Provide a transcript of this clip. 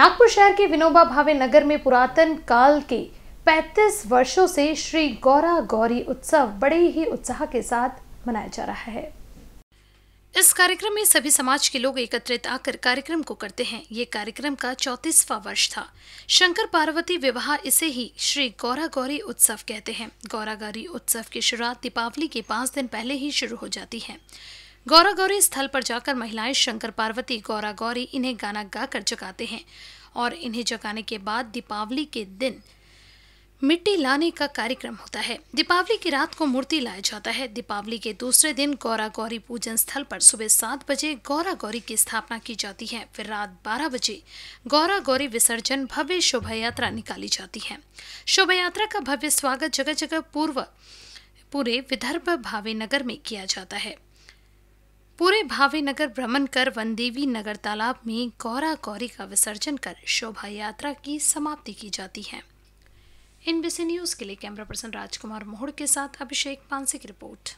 नागपुर शहर के विनोबा भावे नगर में पुरातन काल के 35 वर्षों से श्री गौरा गौरी उत्सव बड़े ही उत्साह के साथ मनाया जा रहा है इस कार्यक्रम में सभी समाज के लोग एकत्रित आकर कार्यक्रम को करते हैं ये कार्यक्रम का चौतीसवा वर्ष था शंकर पार्वती विवाह इसे ही श्री गौरा गौरी उत्सव कहते हैं गौरा गौरी उत्सव की शुरुआत दीपावली के पांच दिन पहले ही शुरू हो जाती है गौरा गौरी स्थल पर जाकर महिलाएं शंकर पार्वती गौरा गौरी इन्हें गाना गाकर जगाते हैं और इन्हें जगाने के बाद दीपावली के दिन मिट्टी लाने का कार्यक्रम होता है दीपावली की रात को मूर्ति लाया जाता है दीपावली के दूसरे दिन गौरा गौरी पूजन स्थल पर सुबह सात बजे गौरा गौरी की स्थापना की जाती है फिर रात बारह बजे गौरा गौरी विसर्जन भव्य शोभा यात्रा निकाली जाती है शोभा यात्रा का भव्य स्वागत जगह जगह पूर्व पूरे विदर्भ भावे नगर में किया जाता है पूरे भावे नगर भ्रमण कर वनदेवी नगर तालाब में गौरा गौरी का विसर्जन कर शोभा यात्रा की समाप्ति की जाती है इन बीसी न्यूज़ के लिए कैमरा पर्सन राजकुमार मोहड़ के साथ अभिषेक पांसे की रिपोर्ट